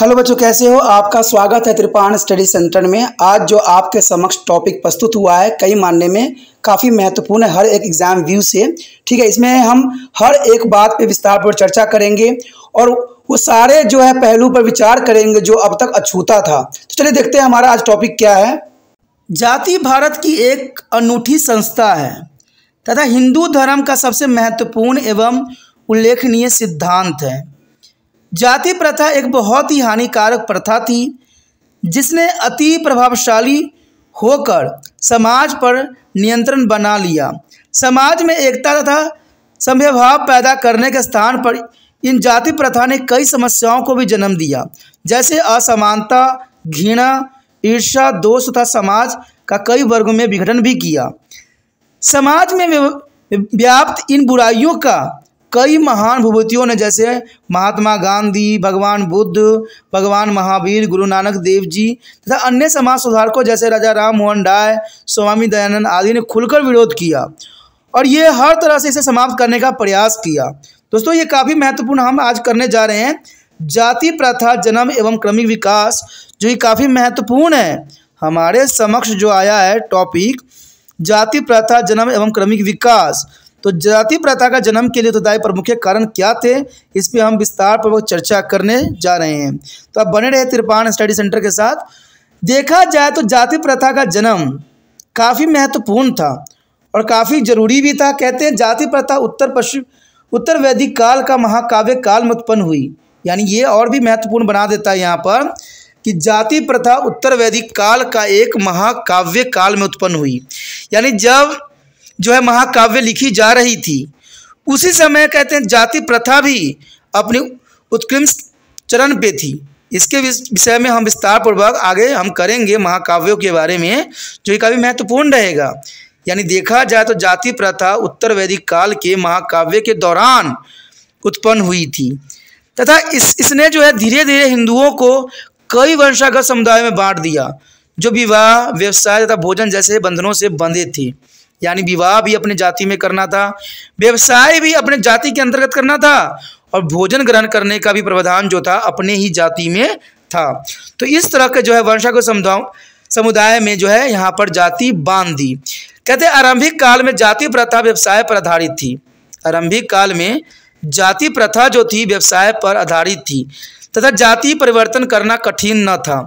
hello बच्चों कैसे हो आपका स्वागत है त्रिपाण स्टडी सेंटर में आज जो आपके समक्ष टॉपिक प्रस्तुत हुआ है कई मानने में काफ़ी महत्वपूर्ण है हर एक एग्ज़ाम व्यू से ठीक है इसमें हम हर एक बात पे विस्तार पर चर्चा करेंगे और वो सारे जो है पहलू पर विचार करेंगे जो अब तक अछूता था तो चलिए देखते हैं हमारा आज टॉपिक क्या है जाति भारत की एक अनूठी संस्था है तथा हिंदू धर्म का सबसे महत्वपूर्ण एवं उल्लेखनीय सिद्धांत है जाति प्रथा एक बहुत ही हानिकारक प्रथा थी जिसने अति प्रभावशाली होकर समाज पर नियंत्रण बना लिया समाज में एकता तथा सम्यभाव पैदा करने के स्थान पर इन जाति प्रथा ने कई समस्याओं को भी जन्म दिया जैसे असमानता घृणा ईर्षा दोष तथा समाज का कई वर्गों में विघटन भी किया समाज में व्याप्त इन बुराइयों का कई महान विभूतियों ने जैसे महात्मा गांधी भगवान बुद्ध भगवान महावीर गुरु नानक देव जी तथा अन्य समाज सुधारकों जैसे राजा राम मोहन राय स्वामी दयानंद आदि ने खुलकर विरोध किया और ये हर तरह से इसे समाप्त करने का प्रयास किया दोस्तों ये काफ़ी महत्वपूर्ण हम आज करने जा रहे हैं जाति प्रथा जन्म एवं क्रमिक विकास जो ये काफ़ी महत्वपूर्ण है हमारे समक्ष जो आया है टॉपिक जाति प्रथा जन्म एवं क्रमिक विकास तो जाति प्रथा का जन्म के लिए उत्तरदायी तो प्रमुख कारण क्या थे इस पर हम विस्तार पूर्वक चर्चा करने जा रहे हैं तो आप बने रहे तिरपान स्टडी सेंटर के साथ देखा जाए तो जाति प्रथा का जन्म काफ़ी महत्वपूर्ण था और काफ़ी जरूरी भी था कहते हैं जाति प्रथा उत्तर पश्चिम उत्तर वैदिक काल का महाकाव्य काल में उत्पन्न हुई यानी ये और भी महत्वपूर्ण बना देता है यहाँ पर कि जाति प्रथा उत्तर वैदिक काल का एक महाकाव्य काल में उत्पन्न हुई यानी जब जो है महाकाव्य लिखी जा रही थी उसी समय कहते हैं जाति प्रथा भी अपनी उत्कृष्ट चरण पे थी इसके विषय में हम विस्तार पूर्वक आगे हम करेंगे महाकाव्यों के बारे में जो कि काफ़ी महत्वपूर्ण रहेगा यानी देखा जाए तो जाति प्रथा उत्तर वैदिक काल के महाकाव्य के दौरान उत्पन्न हुई थी तथा इस इसने जो है धीरे धीरे हिंदुओं को कई वंशागत समुदाय में बांट दिया जो विवाह व्यवसाय तथा भोजन जैसे बंधनों से बंधे थे यानी विवाह भी अपने जाति में करना था व्यवसाय भी अपने जाति के अंतर्गत करना था और भोजन ग्रहण करने का भी प्रावधान जो था अपने ही जाति में था तो इस तरह के जो है वर्षा को समुदाय समुदाय में जो है यहाँ पर जाति बांध दी कहते आरंभिक काल में जाति प्रथा व्यवसाय पर आधारित थी आरंभिक काल में जाति प्रथा जो थी व्यवसाय पर आधारित थी तथा जाति परिवर्तन करना कठिन न था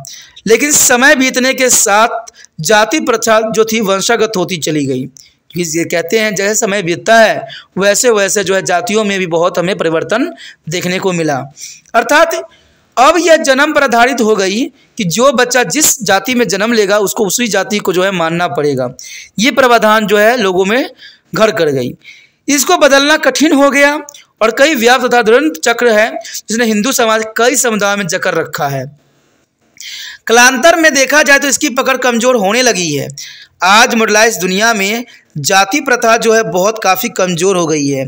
लेकिन समय बीतने के साथ जाति प्रथा जो थी वंशागत होती चली गई ये कहते हैं जैसे समय बीतता है वैसे वैसे जो है जातियों में भी बहुत हमें परिवर्तन देखने को मिला अर्थात अब यह जन्म पर आधारित हो गई कि जो बच्चा जिस जाति में जन्म लेगा उसको उसी जाति को जो है मानना पड़ेगा ये प्रावधान जो है लोगों में घर कर गई इसको बदलना कठिन हो गया और कई व्याप्त तथा दुरंत चक्र है जिसने हिंदू समाज कई समुदाय में जकर रखा है कलांतर में देखा जाए तो इसकी पकड़ कमज़ोर होने लगी है आज मॉडलाइज दुनिया में जाति प्रथा जो है बहुत काफ़ी कमज़ोर हो गई है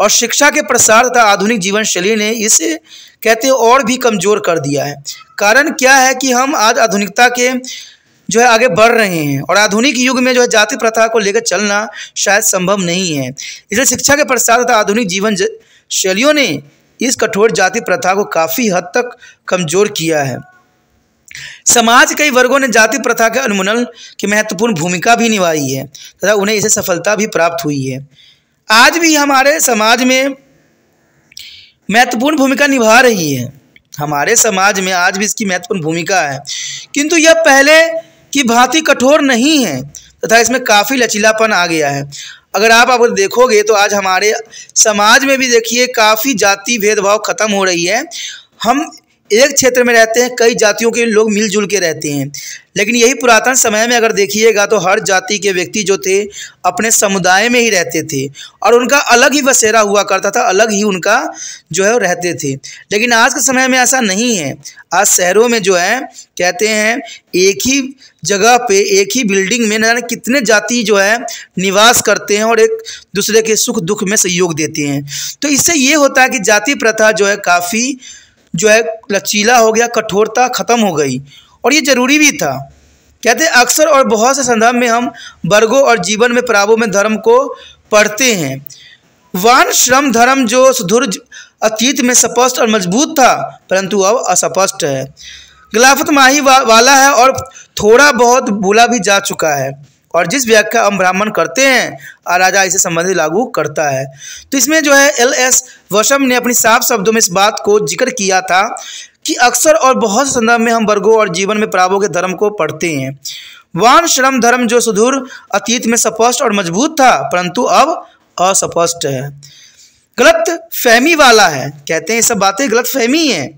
और शिक्षा के प्रसार तथा आधुनिक जीवन शैली ने इसे कहते और भी कमज़ोर कर दिया है कारण क्या है कि हम आज आधुनिकता के जो है आगे बढ़ रहे हैं और आधुनिक युग में जो है जाति प्रथा को लेकर चलना शायद संभव नहीं है इसलिए शिक्षा के प्रसार तथा आधुनिक जीवन शैलियों ने इस कठोर जाति प्रथा को काफ़ी हद तक कमज़ोर किया है समाज कई वर्गों ने जाति प्रथा के अनुमूलन की महत्वपूर्ण भूमिका भी निभाई है तथा उन्हें इसे सफलता भी प्राप्त हुई है आज भी हमारे समाज में महत्वपूर्ण भूमिका निभा रही है हमारे समाज में आज भी इसकी महत्वपूर्ण भूमिका है किंतु यह पहले की भांति कठोर नहीं है तथा इसमें काफ़ी लचीलापन आ गया है अगर आप अब देखोगे तो आज हमारे समाज में भी देखिए काफ़ी जाति भेदभाव खत्म हो रही है हम एक क्षेत्र में रहते हैं कई जातियों के लोग मिलजुल के रहते हैं लेकिन यही पुरातन समय में अगर देखिएगा तो हर जाति के व्यक्ति जो थे अपने समुदाय में ही रहते थे और उनका अलग ही बसेरा हुआ करता था अलग ही उनका जो है रहते थे लेकिन आज के समय में ऐसा नहीं है आज शहरों में जो है कहते हैं एक ही जगह पे एक ही बिल्डिंग में न कितने जाति जो है निवास करते हैं और एक दूसरे के सुख दुख में सहयोग देते हैं तो इससे ये होता है कि जाति प्रथा जो है काफ़ी जो है लचीला हो गया कठोरता ख़त्म हो गई और ये ज़रूरी भी था कहते हैं अक्सर और बहुत से संदर्भ में हम वर्गों और जीवन में प्रावो में धर्म को पढ़ते हैं वान श्रम धर्म जो सुधुर अतीत में स्पष्ट और मजबूत था परंतु अब अस्पष्ट है गिलाफत माही वा, वाला है और थोड़ा बहुत भूला भी जा चुका है और जिस व्याख्या हम ब्राह्मण करते हैं राजा इसे संबंधित लागू करता है तो इसमें जो है एल एस वशम ने अपनी साफ शब्दों में इस बात को जिक्र किया था कि अक्सर और बहुत संदर्भ में हम वर्गों और जीवन में प्रावों के धर्म को पढ़ते हैं वान श्रम धर्म जो सुदूर अतीत में स्पष्ट और मजबूत था परंतु अब अस्पष्ट है गलत फहमी वाला है कहते हैं ये सब बातें गलत फहमी है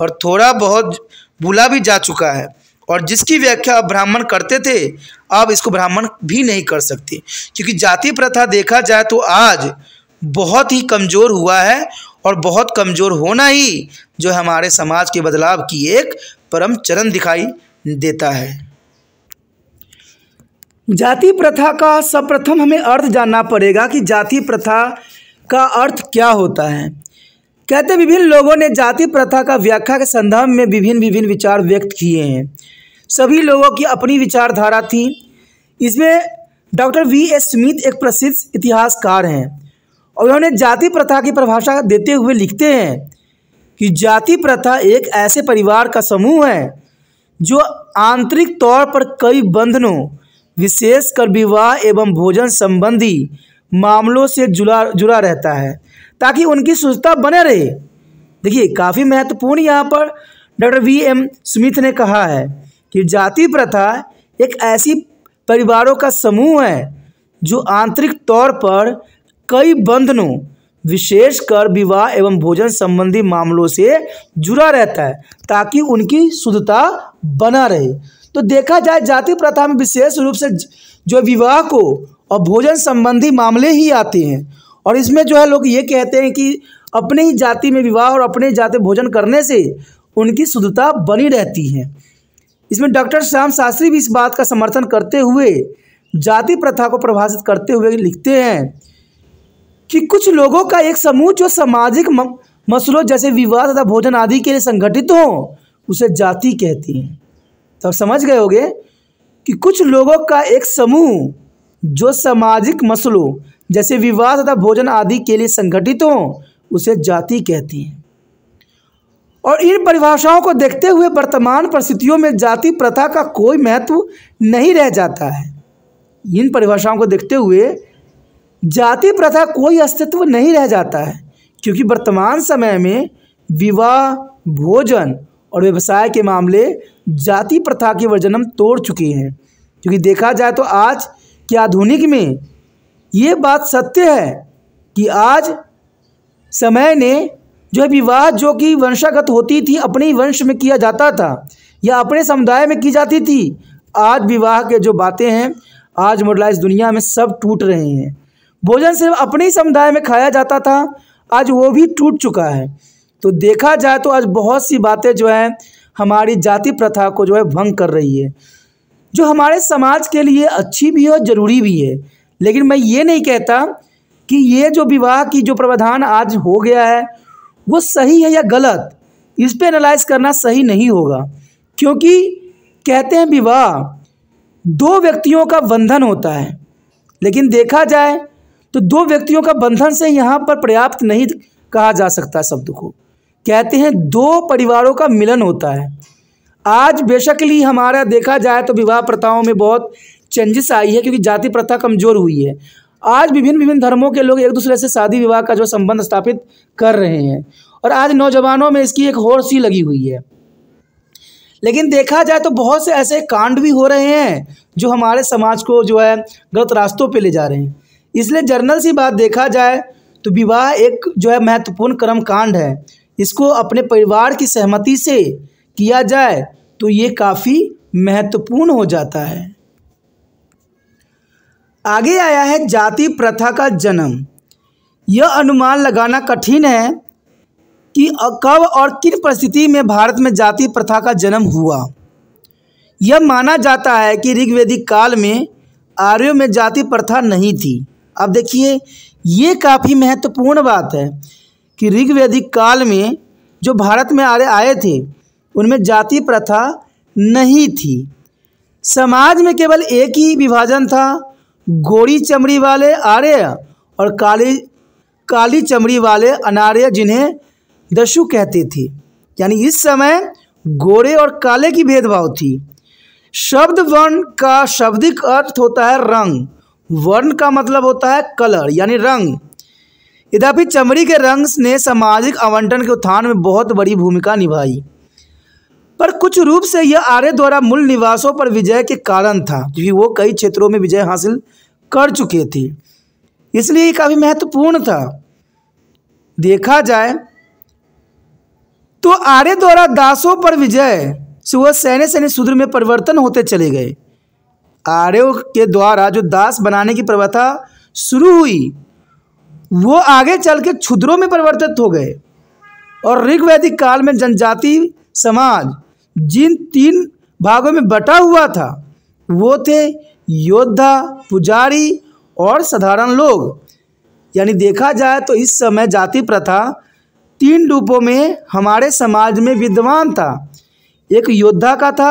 और थोड़ा बहुत भूला भी जा चुका है और जिसकी व्याख्या ब्राह्मण करते थे अब इसको ब्राह्मण भी नहीं कर सकते क्योंकि जाति प्रथा देखा जाए तो आज बहुत ही कमज़ोर हुआ है और बहुत कमज़ोर होना ही जो हमारे समाज के बदलाव की एक परम चरण दिखाई देता है जाति प्रथा का सर्वप्रथम हमें अर्थ जानना पड़ेगा कि जाति प्रथा का अर्थ क्या होता है कहते विभिन्न लोगों ने जाति प्रथा का व्याख्या के संदर्भ में विभिन्न विभिन्न विचार व्यक्त किए हैं सभी लोगों की अपनी विचारधारा थी इसमें डॉक्टर वी एस स्मिथ एक प्रसिद्ध इतिहासकार हैं और उन्होंने जाति प्रथा की परिभाषा देते हुए लिखते हैं कि जाति प्रथा एक ऐसे परिवार का समूह है जो आंतरिक तौर पर कई बंधनों विशेषकर विवाह एवं भोजन संबंधी मामलों से जुड़ा जुड़ा रहता है ताकि उनकी शुद्धता बने रहे देखिए काफ़ी महत्वपूर्ण यहाँ पर डॉक्टर वी एम स्मिथ ने कहा है कि जाति प्रथा एक ऐसी परिवारों का समूह है जो आंतरिक तौर पर कई बंधनों विशेषकर विवाह एवं भोजन संबंधी मामलों से जुड़ा रहता है ताकि उनकी शुद्धता बना रहे तो देखा जाए जाति प्रथा में विशेष रूप से जो विवाह को और भोजन संबंधी मामले ही आते हैं और इसमें जो है लोग ये कहते हैं कि अपने ही जाति में विवाह और अपने जाति भोजन करने से उनकी शुद्धता बनी रहती है इसमें डॉक्टर श्याम शास्त्री भी इस बात का समर्थन करते हुए जाति प्रथा को प्रभाषित करते हुए लिखते हैं कि कुछ लोगों का एक समूह जो सामाजिक मसलों जैसे विवाह तथा भोजन आदि के लिए संगठित हो उसे जाति कहती हैं तो समझ गए होगे कि कुछ लोगों का एक समूह जो सामाजिक मसलों जैसे विवाह तथा भोजन आदि के लिए संगठित हों उसे जाति कहती हैं और इन परिभाषाओं को देखते हुए वर्तमान परिस्थितियों में जाति प्रथा का कोई महत्व नहीं रह जाता है इन परिभाषाओं को देखते हुए जाति प्रथा कोई अस्तित्व नहीं रह जाता है क्योंकि वर्तमान समय में विवाह भोजन और व्यवसाय के मामले जाति प्रथा के वर्जन हम तोड़ चुके हैं क्योंकि देखा जाए तो आज के आधुनिक में ये बात सत्य है कि आज समय ने जो विवाह जो कि वंशागत होती थी अपने वंश में किया जाता था या अपने समुदाय में की जाती थी आज विवाह के जो बातें हैं आज मॉडलाइज दुनिया में सब टूट रहे हैं भोजन सिर्फ अपने ही समुदाय में खाया जाता था आज वो भी टूट चुका है तो देखा जाए तो आज बहुत सी बातें जो है हमारी जाति प्रथा को जो है भंग कर रही है जो हमारे समाज के लिए अच्छी भी है और ज़रूरी भी है लेकिन मैं ये नहीं कहता कि ये जो विवाह की जो प्रावधान आज हो गया है वो सही है या गलत इस पर एनालाइज करना सही नहीं होगा क्योंकि कहते हैं विवाह दो व्यक्तियों का बंधन होता है लेकिन देखा जाए तो दो व्यक्तियों का बंधन से यहाँ पर पर्याप्त नहीं कहा जा सकता शब्द को कहते हैं दो परिवारों का मिलन होता है आज बेशकली हमारा देखा जाए तो विवाह प्रथाओं में बहुत चेंजेस आई है क्योंकि जाति प्रथा कमज़ोर हुई है आज विभिन्न विभिन्न धर्मों के लोग एक दूसरे से शादी विवाह का जो संबंध स्थापित कर रहे हैं और आज नौजवानों में इसकी एक होड़ सी लगी हुई है लेकिन देखा जाए तो बहुत से ऐसे कांड भी हो रहे हैं जो हमारे समाज को जो है गलत रास्तों पर ले जा रहे हैं इसलिए जर्नल सी बात देखा जाए तो विवाह एक जो है महत्वपूर्ण कर्म कांड है इसको अपने परिवार की सहमति से किया जाए तो ये काफ़ी महत्वपूर्ण हो जाता है आगे आया है जाति प्रथा का जन्म यह अनुमान लगाना कठिन है कि कब और किन परिस्थिति में भारत में जाति प्रथा का जन्म हुआ यह माना जाता है कि ऋग्वेदिक काल में आर्यों में जाति प्रथा नहीं थी अब देखिए ये काफ़ी महत्वपूर्ण बात है कि ऋग्वेदिक काल में जो भारत में आर्य आए थे उनमें जाति प्रथा नहीं थी समाज में केवल एक ही विभाजन था गोरी चमड़ी वाले आर्य और काली काली चमड़ी वाले अनार्य जिन्हें दशु कहती थी यानी इस समय गोरे और काले की भेदभाव थी शब्द वर्ण का शब्दिक अर्थ होता है रंग वर्ण का मतलब होता है कलर यानी रंग यद्यपि चमड़ी के रंग ने सामाजिक आवंटन के उत्थान में बहुत बड़ी भूमिका निभाई पर कुछ रूप से यह आर्य द्वारा मूल निवासों पर विजय के कारण था क्योंकि वो कई क्षेत्रों में विजय हासिल कर चुके थे इसलिए काफ़ी महत्वपूर्ण था देखा जाए तो आर्य द्वारा दासों पर विजय से वह सैन्य सैन्य शूद्र में परिवर्तन होते चले गए आर्यों के द्वारा जो दास बनाने की प्रवथा शुरू हुई वो आगे चल के क्षुद्रों में परिवर्तित हो गए और ऋग्वैदिक काल में जनजाति समाज जिन तीन भागों में बटा हुआ था वो थे योद्धा पुजारी और साधारण लोग यानी देखा जाए तो इस समय जाति प्रथा तीन रूपों में हमारे समाज में विद्यमान था एक योद्धा का था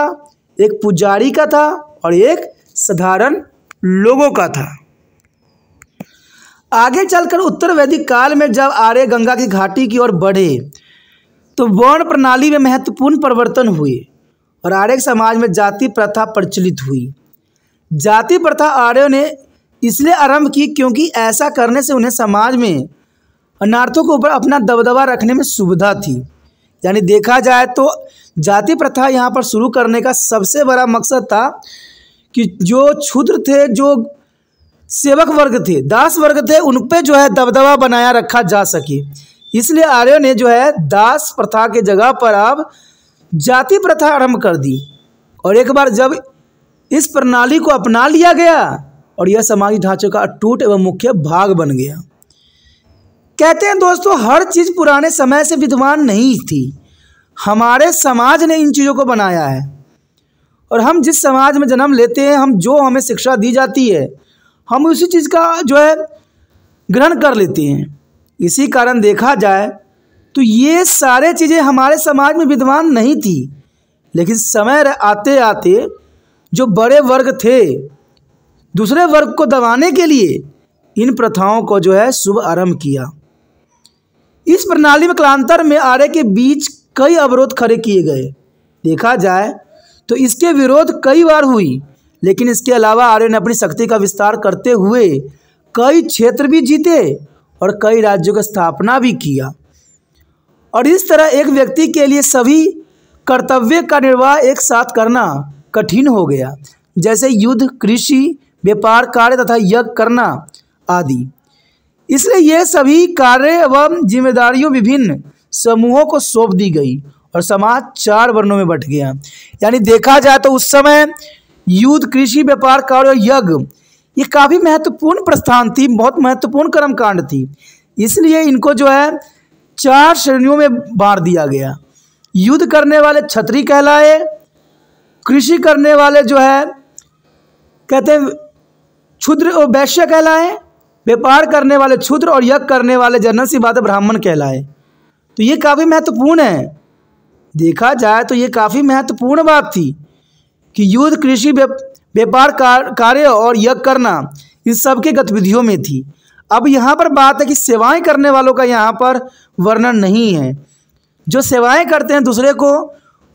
एक पुजारी का था और एक साधारण लोगों का था आगे चलकर उत्तर वैदिक काल में जब आर्य गंगा की घाटी की ओर बढ़े तो वर्ण प्रणाली में महत्वपूर्ण परिवर्तन हुए और आर्य समाज में जाति प्रथा प्रचलित हुई जाति प्रथा आर्यों ने इसलिए आरंभ की क्योंकि ऐसा करने से उन्हें समाज में अनार्थों के ऊपर अपना दबदबा रखने में सुविधा थी यानी देखा जाए तो जाति प्रथा यहाँ पर शुरू करने का सबसे बड़ा मकसद था कि जो क्षुद्र थे जो सेवक वर्ग थे दास वर्ग थे उन पर जो है दबदबा बनाया रखा जा सके इसलिए आर्यों ने जो है दास प्रथा के जगह पर अब जाति प्रथा आरंभ कर दी और एक बार जब इस प्रणाली को अपना लिया गया और यह समाजी ढांचे का अटूट एवं मुख्य भाग बन गया कहते हैं दोस्तों हर चीज़ पुराने समय से विद्वान नहीं थी हमारे समाज ने इन चीज़ों को बनाया है और हम जिस समाज में जन्म लेते हैं हम जो हमें शिक्षा दी जाती है हम उसी चीज़ का जो है ग्रहण कर लेते हैं इसी कारण देखा जाए तो ये सारे चीज़ें हमारे समाज में विद्वान नहीं थी लेकिन समय आते आते जो बड़े वर्ग थे दूसरे वर्ग को दबाने के लिए इन प्रथाओं को जो है शुभ आरम्भ किया इस प्रणाली में कलांतर में आर्य के बीच कई अवरोध खड़े किए गए देखा जाए तो इसके विरोध कई बार हुई लेकिन इसके अलावा आर्य ने अपनी शक्ति का विस्तार करते हुए कई क्षेत्र भी जीते और कई राज्यों की स्थापना भी किया और इस तरह एक व्यक्ति के लिए सभी कर्तव्य का निर्वाह एक साथ करना कठिन हो गया जैसे युद्ध कृषि व्यापार कार्य तथा यज्ञ करना आदि इसलिए ये सभी कार्य एवं जिम्मेदारियों विभिन्न समूहों को सौंप दी गई और समाज चार वर्णों में बट गया यानी देखा जाए तो उस समय युद्ध कृषि व्यापार कार्य और यज्ञ ये काफ़ी महत्वपूर्ण प्रस्थान थी बहुत महत्वपूर्ण कर्म कांड थी इसलिए इनको जो है चार श्रेणियों में बांट दिया गया युद्ध करने वाले छत्री कहलाए कृषि करने वाले जो है कहते हैं क्षुद्र और वैश्य कहलाए व्यापार करने वाले क्षुद्र और यज्ञ करने वाले जनरल सी बात ब्राह्मण कहलाए तो ये काफ़ी महत्वपूर्ण है देखा जाए तो ये काफ़ी महत्वपूर्ण बात थी कि युद्ध कृषि व्यापार कार्य और यज्ञ करना इन सब के गतिविधियों में थी अब यहाँ पर बात है कि सेवाएं करने वालों का यहाँ पर वर्णन नहीं है जो सेवाएं करते हैं दूसरे को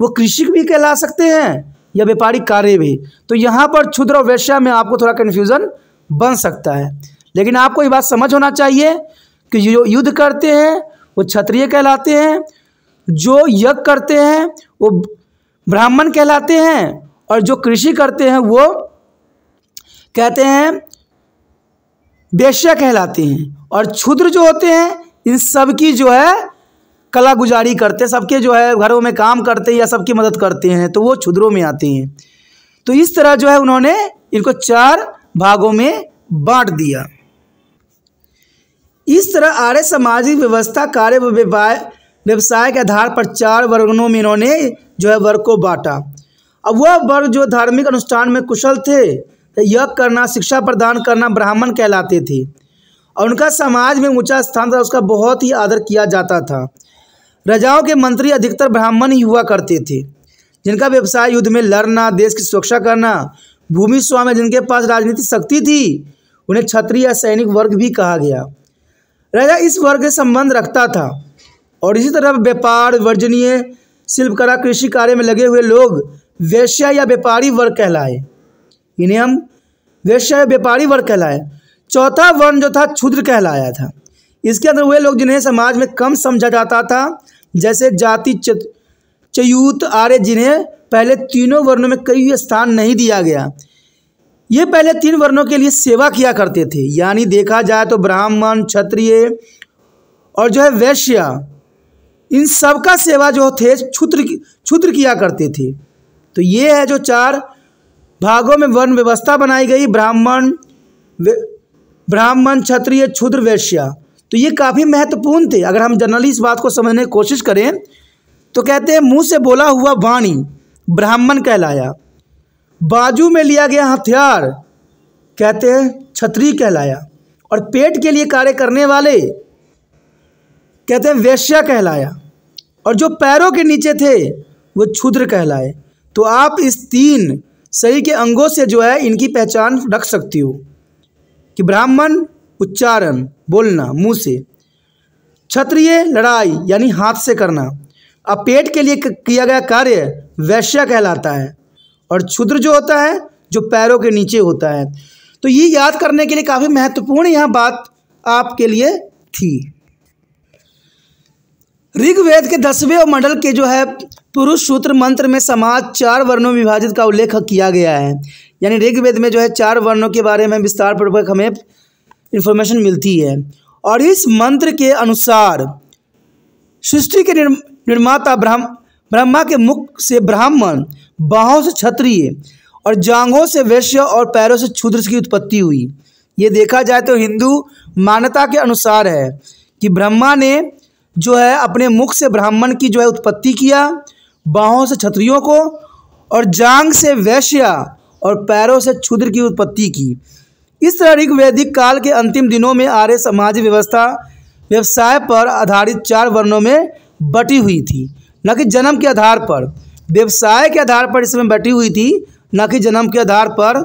वो कृषि भी कहला सकते हैं या व्यापारिक कार्य भी तो यहाँ पर क्षुद्र और वैश्या में आपको थोड़ा कन्फ्यूज़न बन सकता है लेकिन आपको ये बात समझ होना चाहिए कि जो युद्ध करते हैं वो क्षत्रिय कहलाते हैं जो यज्ञ करते हैं वो ब्राह्मण कहलाते हैं और जो कृषि करते हैं वो कहते हैं बेश्या कहलाते हैं और क्षुद्र जो होते हैं इन सब की जो है कला गुजारी करते हैं सबके जो है घरों में काम करते हैं या सबकी मदद करते हैं तो वो क्षुद्रों में आते हैं तो इस तरह जो है उन्होंने इनको चार भागों में बांट दिया इस तरह आर्य सामाजिक व्यवस्था कार्य व्यवसाय के आधार पर चार वर्गों में इन्होंने जो है वर्ग को बांटा अब वह वर्ग जो धार्मिक अनुष्ठान में कुशल थे तो यज्ञ करना शिक्षा प्रदान करना ब्राह्मण कहलाते थे और उनका समाज में ऊंचा स्थान था उसका बहुत ही आदर किया जाता था राजाओं के मंत्री अधिकतर ब्राह्मण ही हुआ करते थे जिनका व्यवसाय युद्ध में लड़ना देश की सुरक्षा करना भूमि स्वामी जिनके पास राजनीतिक शक्ति थी उन्हें क्षत्रिय या सैनिक वर्ग भी कहा गया राजा इस वर्ग से संबंध रखता था और इसी तरह व्यापार वर्जनीय शिल्पकला कृषि कार्य में लगे हुए लोग वैश्य या व्यापारी वर्ग कहलाए इन्हें हम वैश्य या व्यापारी वर्ग कहलाए चौथा वर्ण जो था क्षुद्र कहलाया था इसके अंदर वे लोग जिन्हें समाज में कम समझा जाता था जैसे जाति चयूत आर्य जिन्हें पहले तीनों वर्णों में कई स्थान नहीं दिया गया ये पहले तीन वर्णों के लिए सेवा किया करते थे यानी देखा जाए तो ब्राह्मण क्षत्रिय और जो है वैश्य इन सबका सेवा जो थे क्षुद्र क्षुद्र किया करते थे तो ये है जो चार भागों में वर्ण व्यवस्था बनाई गई ब्राह्मण ब्राह्मण क्षत्रिय क्षुद्र वैश्या तो ये काफ़ी महत्वपूर्ण थे अगर हम जनरली इस बात को समझने की कोशिश करें तो कहते हैं मुंह से बोला हुआ वाणी ब्राह्मण कहलाया बाजू में लिया गया हथियार कहते हैं छत्री कहलाया और पेट के लिए कार्य करने वाले कहते हैं वैश्या कहलाया और जो पैरों के नीचे थे वो क्षुद्र कहलाए तो आप इस तीन शरीर के अंगों से जो है इनकी पहचान रख सकती हो कि ब्राह्मण उच्चारण बोलना मुंह से क्षत्रिय लड़ाई यानी हाथ से करना अब पेट के लिए किया गया कार्य वैश्य कहलाता है और क्षुद्र जो होता है जो पैरों के नीचे होता है तो ये याद करने के लिए काफ़ी महत्वपूर्ण यह बात आपके लिए थी ऋग्वेद के दसवें और मंडल के जो है पुरुष सूत्र मंत्र में समाज चार वर्णों में विभाजित का उल्लेख किया गया है यानी ऋग्वेद में जो है चार वर्णों के बारे में विस्तार पूर्वक हमें इन्फॉर्मेशन मिलती है और इस मंत्र के अनुसार सृष्टि के निर्माता ब्रह्म ब्रह्मा के मुख से ब्राह्मण बाहों से क्षत्रिय और जांघों से वैश्य और पैरों से क्षुद्र की उत्पत्ति हुई ये देखा जाए तो हिंदू मान्यता के अनुसार है कि ब्रह्मा ने जो है अपने मुख से ब्राह्मण की जो है उत्पत्ति किया बाहों से क्षत्रियों को और जांग से वैश्या और पैरों से क्षुद्र की उत्पत्ति की इस तरह ऋग्वैदिक काल के अंतिम दिनों में आर्य समाज व्यवस्था व्यवसाय पर आधारित चार वर्णों में बटी हुई थी न कि जन्म के आधार पर व्यवसाय के आधार पर इसमें बटी हुई थी न कि जन्म के आधार पर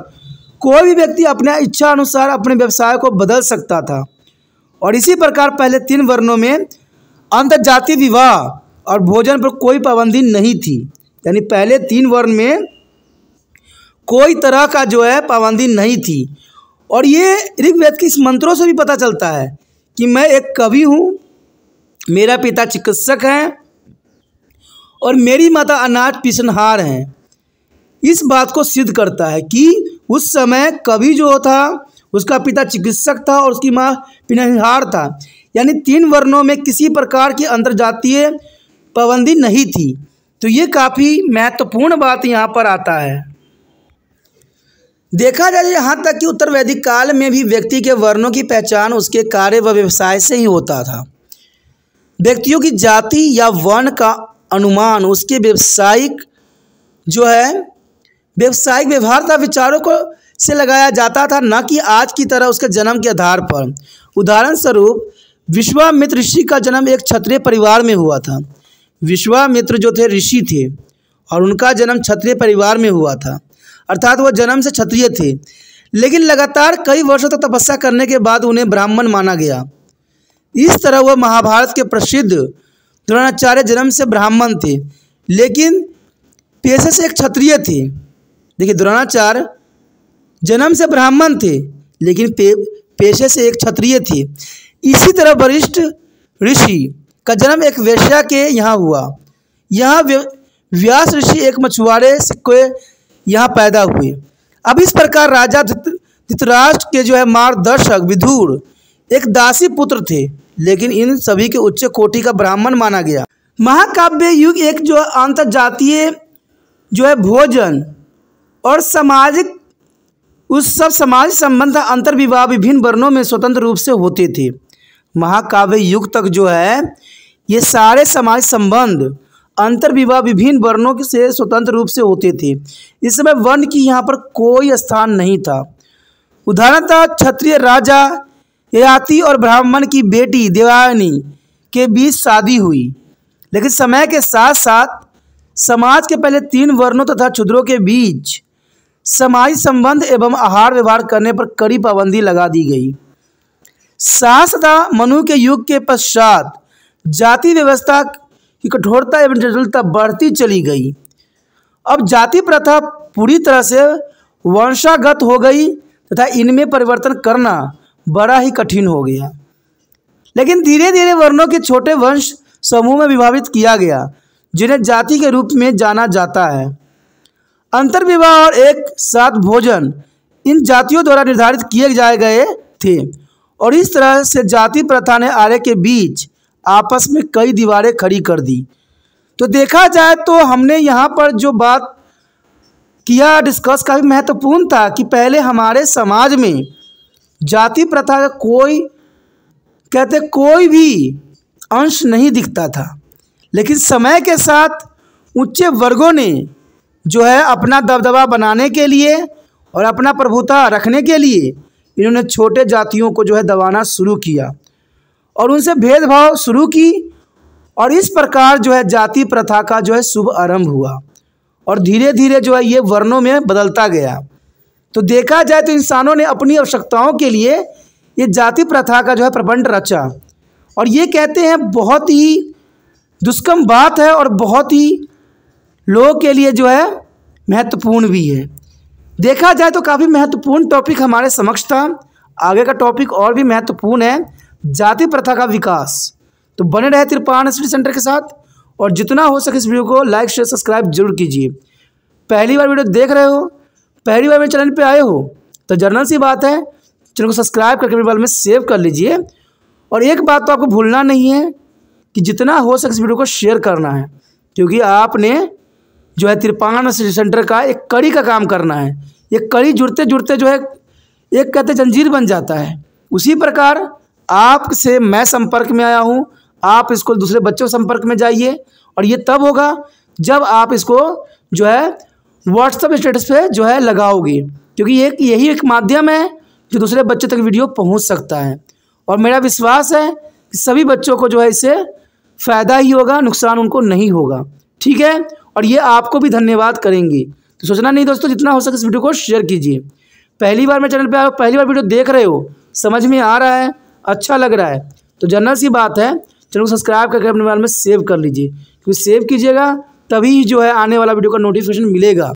कोई भी व्यक्ति अपने इच्छा अनुसार अपने व्यवसाय को बदल सकता था और इसी प्रकार पहले तीन वर्णों में अंतर्जातीय विवाह और भोजन पर कोई पाबंदी नहीं थी यानी पहले तीन वर्ण में कोई तरह का जो है पाबंदी नहीं थी और ये ऋग्वेद के इस मंत्रों से भी पता चलता है कि मैं एक कवि हूँ मेरा पिता चिकित्सक हैं और मेरी माता अनाज पिसनहार हैं इस बात को सिद्ध करता है कि उस समय कवि जो था उसका पिता चिकित्सक था और उसकी माँ पिनहार था यानी तीन वर्णों में किसी प्रकार की अंतर्जातीय पाबंदी नहीं थी तो ये काफ़ी महत्वपूर्ण बात यहाँ पर आता है देखा जाए यहाँ तक कि उत्तर वैदिक काल में भी व्यक्ति के वर्णों की पहचान उसके कार्य व व्यवसाय से ही होता था व्यक्तियों की जाति या वर्ण का अनुमान उसके व्यवसायिक जो है व्यवसायिक व्यवहार तथा विचारों को से लगाया जाता था न कि आज की तरह उसके जन्म के आधार पर उदाहरण स्वरूप विश्वामित्र ऋषि का जन्म एक क्षत्रिय परिवार में हुआ था विश्वामित्र जो थे ऋषि थे और उनका जन्म क्षत्रिय परिवार में हुआ था अर्थात वह जन्म से क्षत्रिय थे लेकिन लगातार कई वर्षों तक तपस्या करने के बाद उन्हें ब्राह्मण माना गया इस तरह वह महाभारत के प्रसिद्ध द्रोणाचार्य जन्म से ब्राह्मण थे लेकिन पेशे से एक क्षत्रिय थे देखिए द्रोणाचार्य जन्म से ब्राह्मण थे लेकिन पे, पेशे से एक क्षत्रिय थे इसी तरह वरिष्ठ ऋषि का जन्म एक वेश्या के यहाँ हुआ यहाँ व्यास ऋषि एक मछुआरे के यहाँ पैदा हुए अब इस प्रकार राजा धृतराष्ट्र के जो है मार्गदर्शक विधुर एक दासी पुत्र थे लेकिन इन सभी के उच्च कोटि का ब्राह्मण माना गया महाकाव्य युग एक जो जातीय जो है भोजन और सामाजिक उस सब समाज संबंध विवाह विभिन्न वर्णों में स्वतंत्र रूप से होते थे महाकाव्य युग तक जो है ये सारे समाज संबंध अंतर विवाह विभिन्न वर्णों से स्वतंत्र रूप से होते थे इस समय वर्ण की यहाँ पर कोई स्थान नहीं था उदाहरणतः क्षत्रिय राजा याति और ब्राह्मण की बेटी देवायनी के बीच शादी हुई लेकिन समय के साथ साथ समाज के पहले तीन वर्णों तथा क्षुद्रों के बीच समाज संबंध एवं आहार व्यवहार करने पर कड़ी पाबंदी लगा दी गई सास तथा मनु के युग के पश्चात जाति व्यवस्था की कठोरता एवं जटिलता बढ़ती चली गई अब जाति प्रथा पूरी तरह से वंशागत हो गई तथा इनमें परिवर्तन करना बड़ा ही कठिन हो गया लेकिन धीरे धीरे वर्णों के छोटे वंश समूह में विभाजित किया गया जिन्हें जाति के रूप में जाना जाता है अंतर्विवाह और एक साथ भोजन इन जातियों द्वारा निर्धारित किए जाए गए थे और इस तरह से जाति प्रथा ने आर्य के बीच आपस में कई दीवारें खड़ी कर दी तो देखा जाए तो हमने यहाँ पर जो बात किया डिस्कस काफ़ी महत्वपूर्ण था कि पहले हमारे समाज में जाति प्रथा का कोई कहते कोई भी अंश नहीं दिखता था लेकिन समय के साथ उच्च वर्गों ने जो है अपना दबदबा बनाने के लिए और अपना प्रभुता रखने के लिए इन्होंने छोटे जातियों को जो है दबाना शुरू किया और उनसे भेदभाव शुरू की और इस प्रकार जो है जाति प्रथा का जो है शुभ आरंभ हुआ और धीरे धीरे जो है ये वर्णों में बदलता गया तो देखा जाए तो इंसानों ने अपनी आवश्यकताओं के लिए ये जाति प्रथा का जो है प्रबंध रचा और ये कहते हैं बहुत ही दुष्कम बात है और बहुत ही लोगों के लिए जो है महत्वपूर्ण भी है देखा जाए तो काफ़ी महत्वपूर्ण टॉपिक हमारे समक्ष था आगे का टॉपिक और भी महत्वपूर्ण है जाति प्रथा का विकास तो बने रहे त्रिपाण स्टडी सेंटर के साथ और जितना हो सके इस वीडियो को लाइक शेयर सब्सक्राइब जरूर कीजिए पहली बार वीडियो देख रहे हो पहली बार मेरे चैनल पर आए हो तो जर्नल सी बात है चैनल को सब्सक्राइब करके मेरे मोबाइल में सेव कर लीजिए और एक बात तो आपको भूलना नहीं है कि जितना हो सके इस वीडियो को शेयर करना है क्योंकि आपने जो है स्टडी सेंटर का एक कड़ी का काम करना है ये कड़ी जुड़ते जुड़ते जो है एक कहते जंजीर बन जाता है उसी प्रकार आपसे मैं संपर्क में आया हूँ आप इसको दूसरे बच्चों संपर्क में जाइए और ये तब होगा जब आप इसको जो है व्हाट्सअप स्टेटस पे जो है लगाओगे क्योंकि एक यही एक माध्यम है जो दूसरे बच्चों तक वीडियो पहुंच सकता है और मेरा विश्वास है कि सभी बच्चों को जो है इससे फ़ायदा ही होगा नुकसान उनको नहीं होगा ठीक है और ये आपको भी धन्यवाद करेंगे तो सोचना नहीं दोस्तों जितना हो सके इस वीडियो को शेयर कीजिए पहली बार मेरे चैनल पर आप पहली बार वीडियो देख रहे हो समझ में आ रहा है अच्छा लग रहा है तो जनरल सी बात है चैनल को सब्सक्राइब करके अपने मोबाइल में सेव कर लीजिए क्योंकि सेव कीजिएगा तभी जो है आने वाला वीडियो का नोटिफिकेशन मिलेगा